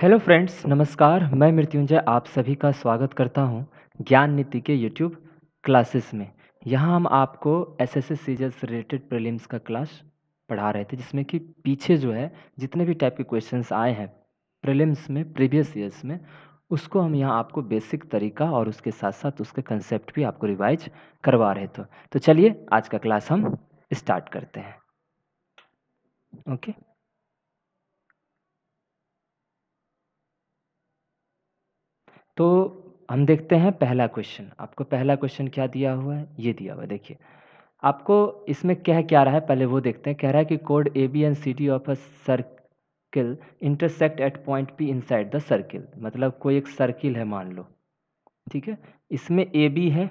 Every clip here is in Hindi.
हेलो फ्रेंड्स नमस्कार मैं मृत्युंजय आप सभी का स्वागत करता हूं ज्ञान नीति के यूट्यूब क्लासेस में यहां हम आपको एस एस एस सीजर से रिलेटेड प्रिलिम्स का क्लास पढ़ा रहे थे जिसमें कि पीछे जो है जितने भी टाइप के क्वेश्चंस आए हैं प्रिलिम्स में प्रीवियस ईयर्स में उसको हम यहाँ आपको बेसिक तरीका और उसके साथ साथ उसके कंसेप्ट भी आपको रिवाइज करवा रहे थे तो चलिए आज का क्लास हम स्टार्ट करते हैं ओके okay? तो हम देखते हैं पहला क्वेश्चन आपको पहला क्वेश्चन क्या दिया हुआ है ये दिया हुआ है देखिए आपको इसमें कह क्या रहा है पहले वो देखते हैं कह रहा है कि कोड A B and C D of a circle intersect at point P inside the circle मतलब कोई एक सर्किल है मान लो ठीक है इसमें ए बी है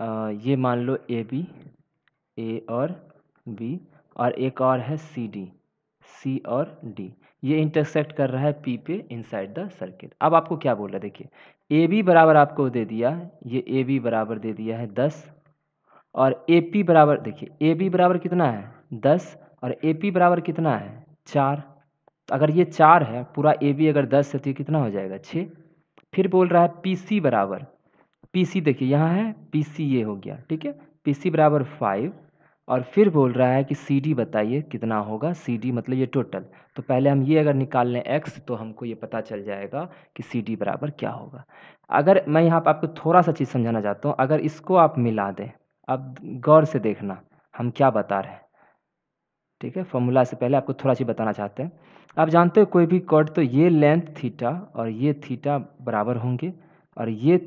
आ, ये मान लो ए बी ए और बी और एक और है सी डी सी और डी ये इंटरसेक्ट कर रहा है पी पे इनसाइड द सर्किट अब आपको क्या बोल रहा है देखिए ए बी बराबर आपको दे दिया ये ए बी बराबर दे दिया है दस और ए पी बराबर देखिए ए बी बराबर कितना है दस और ए पी बराबर कितना है चार तो अगर ये चार है पूरा ए बी अगर दस है तो कितना हो जाएगा छः फिर बोल रहा है पी सी बराबर पी सी देखिए यहाँ है पी सी ये हो गया ठीक है पी सी बराबर फाइव और फिर बोल रहा है कि सी डी बताइए कितना होगा सी डी मतलब ये टोटल तो पहले हम ये अगर निकाल लें एक्स तो हमको ये पता चल जाएगा कि सी डी बराबर क्या होगा अगर मैं यहाँ पर आपको थोड़ा सा चीज़ समझाना चाहता हूँ अगर इसको आप मिला दें अब गौर से देखना हम क्या बता रहे हैं ठीक है फॉर्मूला से पहले आपको थोड़ा सी बताना चाहते हैं आप जानते हो कोई भी कॉर्ड तो ये लेंथ थीटा और ये थीटा बराबर होंगे और ये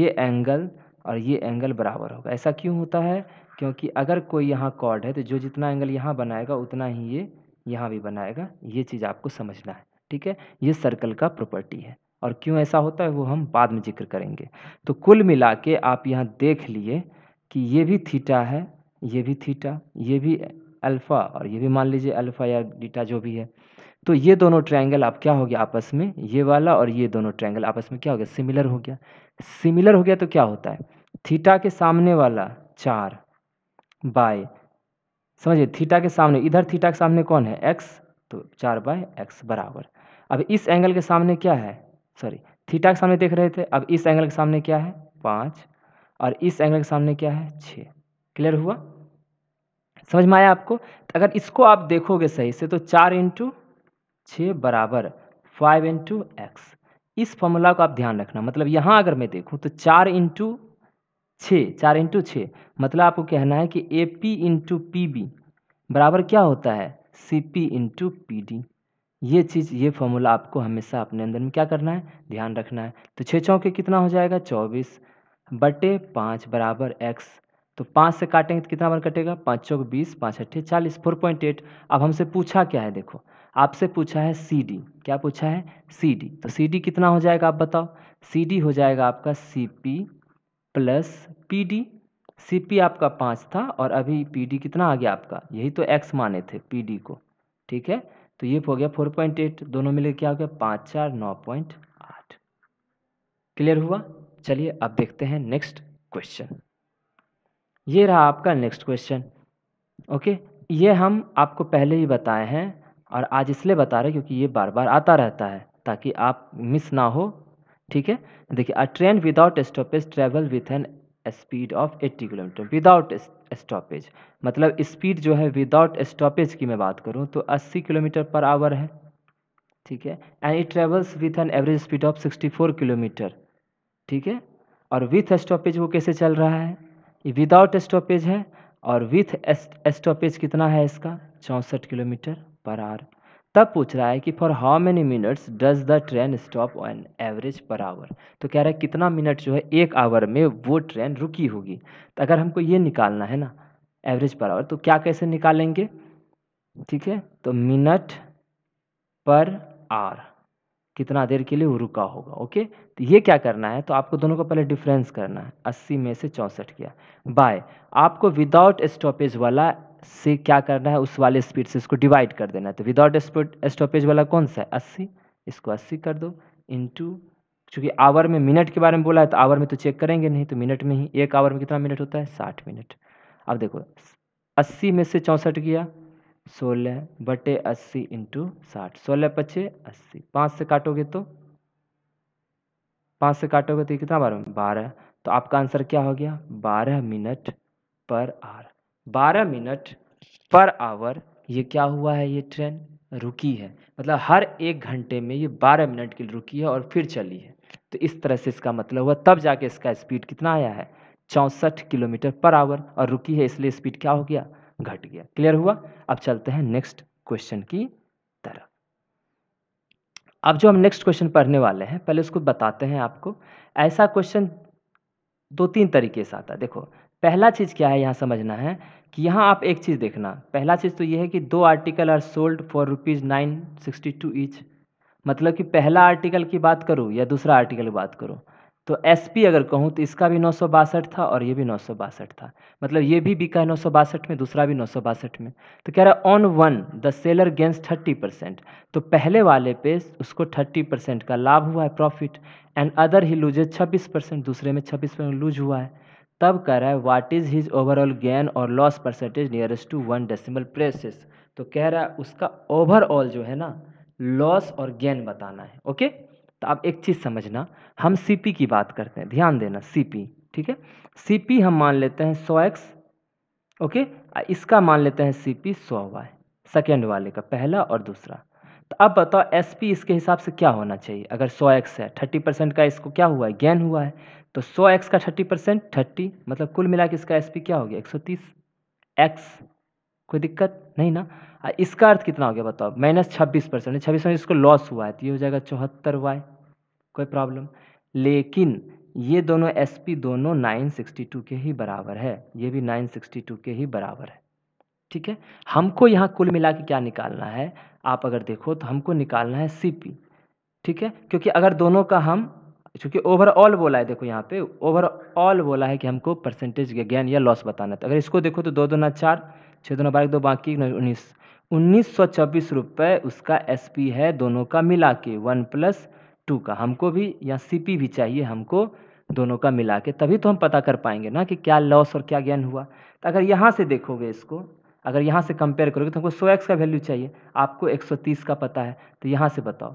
ये एंगल और ये एंगल बराबर होगा ऐसा क्यों होता है क्योंकि अगर कोई यहाँ कॉर्ड है तो जो जितना एंगल यहाँ बनाएगा उतना ही ये यहाँ भी बनाएगा ये चीज़ आपको समझना है ठीक है ये सर्कल का प्रॉपर्टी है और क्यों ऐसा होता है वो हम बाद में जिक्र करेंगे तो कुल मिला के आप यहाँ देख लिए कि ये भी थीटा है ये भी थीटा ये भी अल्फ़ा और ये भी मान लीजिए अल्फ़ा या डीटा जो भी है तो ये दोनों ट्रायंगल आप क्या हो गया आपस में ये वाला और ये दोनों ट्रायंगल आपस में क्या हो गया सिमिलर हो गया सिमिलर हो गया तो क्या होता है थीटा के सामने वाला चार बाय समझिए थीटा के सामने इधर थीटा के सामने कौन है एक्स तो चार बाय एक्स बराबर अब इस एंगल के सामने क्या है सॉरी थीटा के सामने देख रहे थे अब इस एंगल के सामने क्या है पाँच और इस एंगल के सामने क्या है छः क्लियर हुआ समझ में आया आपको तो अगर इसको आप देखोगे सही से तो चार इंटू छः बराबर फाइव इंटू एक्स इस फॉर्मूला को आप ध्यान रखना मतलब यहाँ अगर मैं देखूँ तो चार इंटू छः चार इंटू छः मतलब आपको कहना है कि A P into P B बराबर क्या होता है C P into P D ये चीज़ ये फॉर्मूला आपको हमेशा अपने अंदर में क्या करना है ध्यान रखना है तो छः चौके कितना हो जाएगा चौबीस बटे पाँच बराबर एक्स तो पाँच से काटेंगे तो कितना बार कटेगा पाँच चौक बीस पाँच अट्ठे चालीस फोर पॉइंट एट अब हमसे पूछा क्या है देखो आपसे पूछा है सी डी क्या पूछा है सी डी तो सी डी कितना हो जाएगा आप बताओ सी डी हो जाएगा आपका C P plus P D C P आपका पाँच था और अभी पी डी कितना आ गया आपका यही तो एक्स माने थे पी डी को ठीक है तो ये हो गया फोर पॉइंट एट दोनों मिले क्या हो गया पाँच चार नौ पॉइंट आठ क्लियर हुआ चलिए अब देखते हैं नेक्स्ट क्वेश्चन ये रहा आपका नेक्स्ट क्वेश्चन ओके ये हम आपको पहले ही बताए हैं और आज इसलिए बता रहे क्योंकि ये बार बार आता रहता है ताकि आप मिस ना हो ठीक है देखिए a train without stoppage travel with an speed of 80 kilometre without stoppage मतलब स्पीड जो है विदाउट स्टॉपेज की मैं बात करूँ तो 80 किलोमीटर पर आवर है ठीक है and it travels with an average speed of 64 kilometre ठीक है और विथ स्टॉपेज वो कैसे चल रहा है ये विदाउट स्टॉपेज है और विथ स्टॉपेज कितना है इसका चौंसठ किलोमीटर पर आवर तब पूछ रहा है कि for how many minutes does the train stop on average per hour तो कह रहा है कितना मिनट जो है एक आवर में वो ट्रेन रुकी होगी तो अगर हमको ये निकालना है ना एवरेज पर आवर तो क्या कैसे निकालेंगे ठीक है तो मिनट पर आवर कितना देर के लिए वो रुका होगा ओके तो ये क्या करना है तो आपको दोनों को पहले डिफरेंस करना है अस्सी में से चौंसठ किया बाय आपको विदाउट स्टॉपेज वाला से क्या करना है उस वाले स्पीड से इसको डिवाइड कर देना है तो विदाउट स्टॉपेज वाला कौन सा है अस्सी इसको अस्सी कर दो इंटू चूँकि आवर में मिनट के बारे में बोला है तो आवर में तो चेक करेंगे नहीं तो मिनट में ही एक आवर में कितना मिनट होता है साठ मिनट अब देखो अस्सी में से चौंसठ गया सोलह बटे अस्सी इंटू साठ सोलह पच्चे अस्सी पाँच से काटोगे तो पाँच से काटोगे तो कितना बारह बारह तो आपका आंसर क्या हो गया बारह मिनट पर आर बारह मिनट पर आवर ये क्या हुआ है ये ट्रेन रुकी है मतलब हर एक घंटे में ये बारह मिनट के लिए रुकी है और फिर चली है तो इस तरह से इसका मतलब हुआ तब जाके इसका स्पीड कितना आया है चौंसठ किलोमीटर पर आवर और रुकी है इसलिए स्पीड क्या हो गया घट गया क्लियर हुआ अब चलते हैं नेक्स्ट क्वेश्चन की तरफ अब जो हम नेक्स्ट क्वेश्चन पढ़ने वाले हैं पहले उसको बताते हैं आपको ऐसा क्वेश्चन दो तीन तरीके से आता है देखो पहला चीज़ क्या है यहाँ समझना है कि यहाँ आप एक चीज़ देखना पहला चीज़ तो ये है कि दो article are sold for rupees nine sixty two each मतलब कि पहला आर्टिकल की बात करूँ या दूसरा आर्टिकल की बात करूँ तो एस पी अगर कहूँ तो इसका भी नौ सौ बासठ था और ये भी नौ सौ बासठ था मतलब ये भी बिका है नौ सौ बासठ में दूसरा भी नौ सौ बासठ में तो कह रहा है on one the seller gains thirty percent तो पहले वाले पे उसको थर्टी परसेंट का लाभ हुआ है profit and other he loses छब्बीस परसेंट दूसरे में छब्बीस परसेंट लूज हुआ है तब कह रहा है what is his overall gain और loss percentage nearest to one decimal places तो कह रहा है उसका ओवरऑल जो है ना लॉस और गेन बताना है ओके तो आप एक चीज़ समझना हम सीपी की बात करते हैं ध्यान देना सीपी ठीक है सीपी हम मान लेते हैं सौ एक्स ओके इसका मान लेते हैं सीपी सौ वाई सेकेंड वाले का पहला और दूसरा तो अब बताओ एसपी इसके हिसाब से क्या होना चाहिए अगर सौ एक्स है थर्टी परसेंट का इसको क्या हुआ है गेन हुआ है तो सौ एक्स का 30 परसेंट थर्टी मतलब कुल मिला के इसका एस क्या हो गया तीस एक्स कोई दिक्कत नहीं ना इसका अर्थ कितना हो गया बताओ माइनस छब्बीस परसेंट छब्बीस परसेंट इसको लॉस हुआ है तो ये हो जाएगा चौहत्तर वाई कोई प्रॉब्लम लेकिन ये दोनों एस दोनों 962 के ही बराबर है ये भी 962 के ही बराबर है ठीक है हमको यहाँ कुल मिला के क्या निकालना है आप अगर देखो तो हमको निकालना है सी ठीक है क्योंकि अगर दोनों का हम क्योंकि ओवरऑल बोला है देखो यहाँ पे ओवरऑल बोला है कि हमको परसेंटेज गेन या लॉस बताना था तो अगर इसको देखो तो दो दो ना चार छः दोनों बारह दो बाकी उन्नीस उन्नीस सौ चौबीस रुपये उसका एस पी है दोनों का मिला के वन प्लस टू का हमको भी या सी पी भी चाहिए हमको दोनों का मिला के तभी तो हम पता कर पाएंगे ना कि क्या लॉस और क्या गेन हुआ तो अगर यहाँ से देखोगे इसको अगर यहाँ से कंपेयर करोगे तो हमको सौ एक्स का वैल्यू चाहिए आपको एक सौ तीस का पता है तो यहाँ से बताओ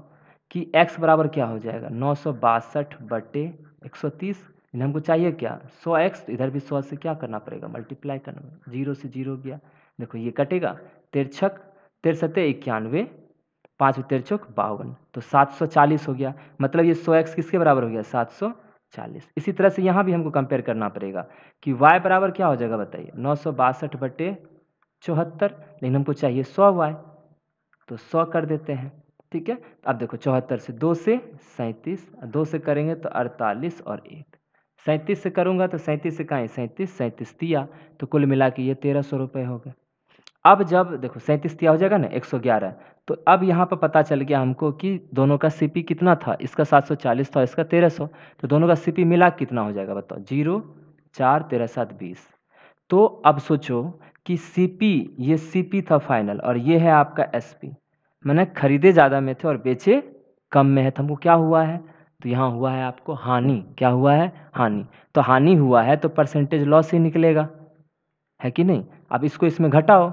कि x बराबर क्या हो जाएगा नौ सौ बासठ बटे एक सौ तीस हमको चाहिए क्या सौ एक्स इधर भी सौ से क्या करना पड़ेगा मल्टीप्लाई करना जीरो से जीरो गया देखो ये कटेगा तिरछक तिरसठ इक्यानवे पाँच तिरछक बावन तो सात सौ चालीस हो गया मतलब ये सौ एक्स किसके बराबर हो गया सात सौ चालीस इसी तरह से यहाँ भी हमको कंपेयर करना पड़ेगा कि y बराबर क्या हो जाएगा बताइए नौ सौ बासठ बटे चौहत्तर लेकिन हमको चाहिए सौ वाई तो सौ कर देते हैं ठीक है अब देखो चौहत्तर से दो से सैंतीस दो से करेंगे तो अड़तालीस और एक सैंतीस से करूँगा तो सैंतीस से कहाँ सैंतीस सैंतीस तिया तो कुल मिला के ये तेरह सौ रुपये हो गए अब जब देखो सैंतीस तिया हो जाएगा ना एक सौ ग्यारह तो अब यहाँ पर पता चल गया हमको कि दोनों का सीपी कितना था इसका सात सौ चालीस था इसका तेरह सौ तो दोनों का सीपी मिला कितना हो जाएगा बताओ जीरो चार तेरह सात बीस तो अब सोचो कि सीपी ये सीपी था फाइनल और ये है आपका पी मैंने खरीदे ज़्यादा में थे और बेचे कम में है तो हमको क्या हुआ है तो यहाँ हुआ है आपको हानि क्या हुआ है हानि तो हानि हुआ है तो परसेंटेज लॉस ही निकलेगा है कि नहीं अब इसको इसमें घटाओ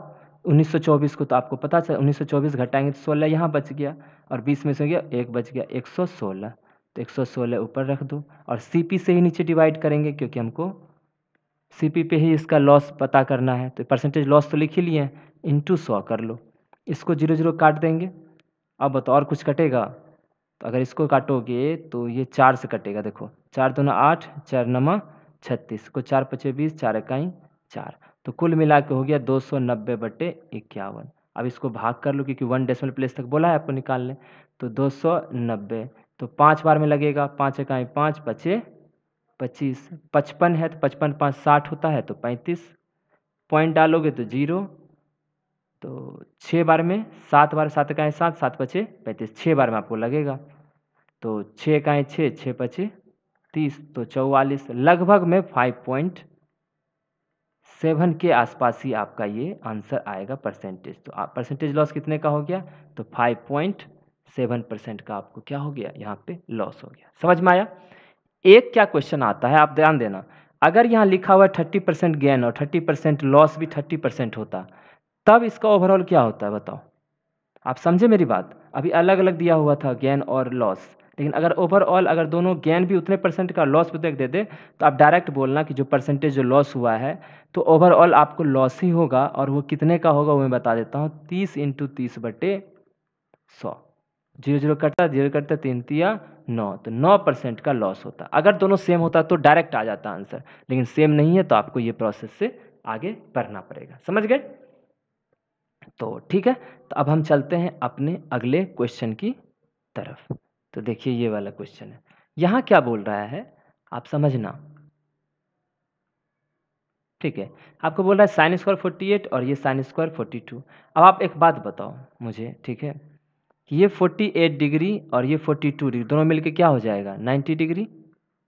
1924 को तो आपको पता चला 1924 घटाएंगे तो सोलह यहाँ बच गया और बीस में से गया एक बच गया 116 तो 116 ऊपर रख दो और सीपी से ही नीचे डिवाइड करेंगे क्योंकि हमको सीपी पे ही इसका लॉस पता करना है तो परसेंटेज लॉस तो लिख ही लिए हैं इंटू सौ कर लो इसको जीरो जीरो काट देंगे अब बताओ और कुछ कटेगा तो अगर इसको काटोगे तो ये चार से कटेगा देखो चार दोनों आठ चार नमा छत्तीस को चार पचे बीस चार इकाई चार तो कुल मिला के हो गया दो सौ नब्बे बटे इक्यावन अब इसको भाग कर लो क्योंकि वन डेसिमल प्लेस तक बोला है आपको निकाल लें तो दो सौ नब्बे तो पाँच बार में लगेगा पाँच इकाई पाँच पचे पच्चीस पचपन है तो पचपन पाँच साठ होता है तो पैंतीस पॉइंट डालोगे तो जीरो तो छः बार में सात बार सात का सात सात पचे पैंतीस छः बार में आपको लगेगा तो छः है छः छः पचे तीस तो चौवालीस लगभग में फाइव पॉइंट सेवन के आसपास ही आपका ये आंसर आएगा परसेंटेज तो आप परसेंटेज लॉस कितने का हो गया तो फाइव पॉइंट सेवन परसेंट का आपको क्या हो गया यहाँ पे लॉस हो गया समझ में आया एक क्या क्वेश्चन आता है आप ध्यान देना अगर यहाँ लिखा हुआ है थर्टी परसेंट गेन और थर्टी परसेंट लॉस भी थर्टी परसेंट होता तब इसका ओवरऑल क्या होता है बताओ आप समझे मेरी बात अभी अलग अलग दिया हुआ था गेन और लॉस लेकिन अगर ओवरऑल अगर दोनों गेन भी उतने परसेंट का लॉस भी दे दे तो आप डायरेक्ट बोलना कि जो परसेंटेज जो लॉस हुआ है तो ओवरऑल आपको लॉस ही होगा और वो कितने का होगा वो मैं बता देता हूँ तीस इंटू तीस बटे सौ जीरो जीरो कटा जीरो कटता तीन तिया नौ तो नौ परसेंट का लॉस होता अगर दोनों सेम होता तो डायरेक्ट आ जाता आंसर लेकिन सेम नहीं है तो आपको ये प्रोसेस से आगे बढ़ना पड़ेगा समझ गए तो ठीक है तो अब हम चलते हैं अपने अगले क्वेश्चन की तरफ तो देखिए ये वाला क्वेश्चन है यहाँ क्या बोल रहा है आप समझना ठीक है आपको बोल रहा है साइन स्क्वायर फोर्टी एट और ये साइन स्क्वायर फोर्टी टू अब आप एक बात बताओ मुझे ठीक है ये फोर्टी एट डिग्री और ये फोर्टी टू डिग्री दोनों मिलके क्या हो जाएगा नाइन्टी डिग्री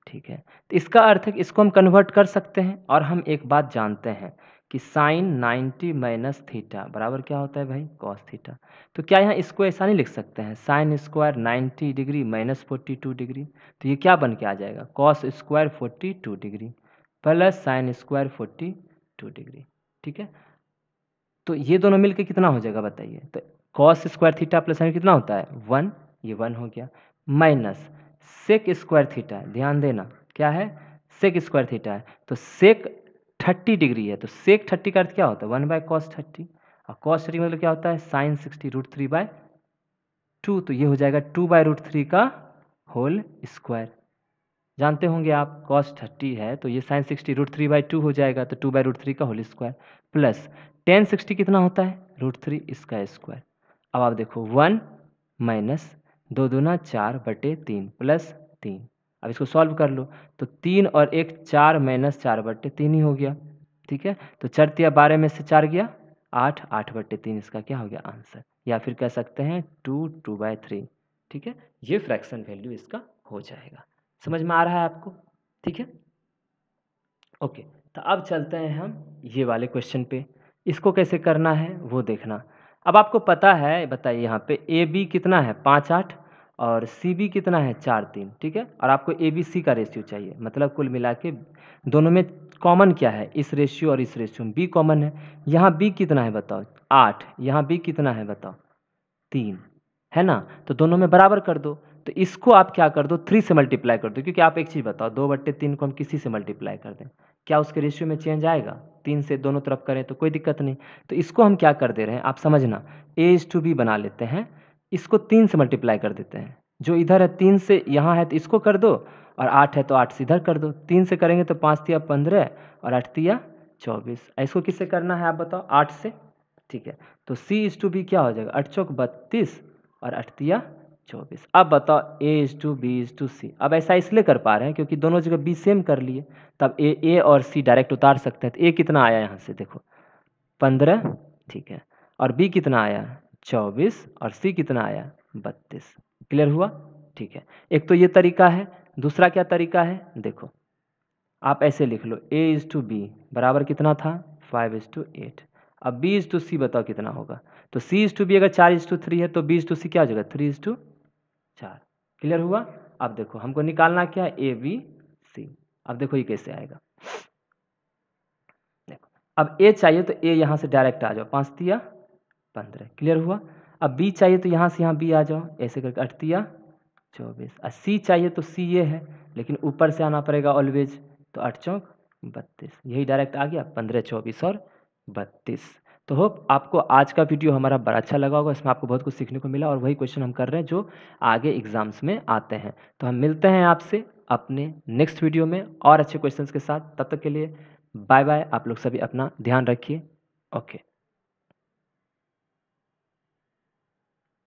ठीक है तो इसका अर्थ है इसको हम कन्वर्ट कर सकते हैं और हम एक बात जानते हैं कि साइन 90 माइनस थीटा बराबर क्या होता है भाई कॉस थीटा तो क्या यहाँ इसको ऐसा नहीं लिख सकते हैं sine square 90 degree minus forty degree तो ये क्या बन के आ जाएगा cos square 42 degree plus sine square 42 degree ठीक है तो ये दोनों मिलकर कितना हो जाएगा बताइए तो cos square theta plus sine कितना होता है वन ये वन हो गया माइनस सेक स्क्वायर थीटा ध्यान देना क्या है सेक स्क्वायर थीटा है तो सेक थर्टी डिग्री है तो सेक थर्टी का अर्थ क्या होता है वन बाय कॉस थर्टी और कॉस थर्टी मतलब क्या होता है sine sixty root three by two तो ये हो जाएगा टू बाय रूट थ्री का होल स्क्वायर जानते होंगे आप कॉस थर्टी है तो ये sine sixty root three by two हो जाएगा तो टू बाई रूट थ्री का whole square plus tan sixty कितना होता है रूट थ्री इसका स्क्वायर अब आप देखो वन माइनस दो दूना चार बटे तीन प्लस तीन अब इसको सॉल्व कर लो तो तीन और एक चार माइनस चार बट्टे तीन ही हो गया ठीक है तो चार तिया बारह में से चार गया आठ आठ बट्टे तीन इसका क्या हो गया आंसर या फिर कह सकते हैं टू टू बाय थ्री ठीक है ये फ्रैक्शन वैल्यू इसका हो जाएगा समझ में आ रहा है आपको ठीक है ओके तो अब चलते हैं हम ये वाले क्वेश्चन पे इसको कैसे करना है वो देखना अब आपको पता है बताइए यहाँ पे ए बी कितना है पाँच आठ और सी बी कितना है चार तीन ठीक है और आपको ए बी सी का रेशियो चाहिए मतलब कुल मिला के दोनों में कॉमन क्या है इस रेशियो और इस रेशियो में बी कॉमन है यहाँ बी कितना है बताओ आठ यहाँ बी कितना है बताओ तीन है ना तो दोनों में बराबर कर दो तो इसको आप क्या कर दो थ्री से मल्टीप्लाई कर दो क्योंकि आप एक चीज़ बताओ दो बट्टे तीन को हम किसी से मल्टीप्लाई कर दें क्या उसके रेशियो में चेंज आएगा तीन से दोनों तरफ करें तो कोई दिक्कत नहीं तो इसको हम क्या कर दे रहे हैं आप समझना ए इज टू बी बना लेते हैं इसको तीन से मल्टीप्लाई कर देते हैं जो इधर है तीन से यहाँ है तो इसको कर दो और आठ है तो आठ से इधर कर दो तीन से करेंगे तो पाँच तिया पंद्रह और आठ तिया चौबीस इसको किससे करना है आप बताओ आठ से ठीक है तो सी इज टू बी क्या हो जाएगा अठ चौक बत्तीस और अठतिया चौबीस अब बताओ A is to B is to C अब ऐसा इसलिए कर पा रहे हैं क्योंकि दोनों जगह बी सेम कर लिए तब ए ए और सी डायरेक्ट उतार सकते हैं तो ए कितना आया यहाँ से देखो पंद्रह ठीक है और बी कितना आया चौबीस और सी कितना आया बत्तीस क्लियर हुआ ठीक है एक तो ये तरीका है दूसरा क्या तरीका है देखो आप ऐसे लिख लो ए इज टू बी बराबर कितना था फाइव इज टू एट अब बी इज टू सी बताओ कितना होगा तो सी इज टू बी अगर चार इज टू थ्री है तो बी इज टू सी क्या हो जाएगा थ्री इज टू चार क्लियर हुआ अब देखो हमको निकालना क्या ए बी सी अब देखो ये कैसे आएगा देखो अब ए चाहिए तो ए यहाँ से डायरेक्ट आ जाओ पाँच दिया पंद्रह क्लियर हुआ अब बी चाहिए तो यहाँ से यहाँ बी आ जाओ ऐसे करके अठतिया चौबीस और सी चाहिए तो सी ये है लेकिन ऊपर से आना पड़ेगा ऑलवेज तो अठ चौक बत्तीस यही डायरेक्ट आ गया पंद्रह चौबीस और बत्तीस तो होप आपको आज का वीडियो हमारा बड़ा अच्छा लगा होगा इसमें आपको बहुत कुछ सीखने को मिला और वही क्वेश्चन हम कर रहे हैं जो आगे एग्जाम्स में आते हैं तो हम मिलते हैं आपसे अपने नेक्स्ट वीडियो में और अच्छे क्वेश्चंस के साथ तब तक के लिए बाय बाय आप लोग सभी अपना ध्यान रखिए ओके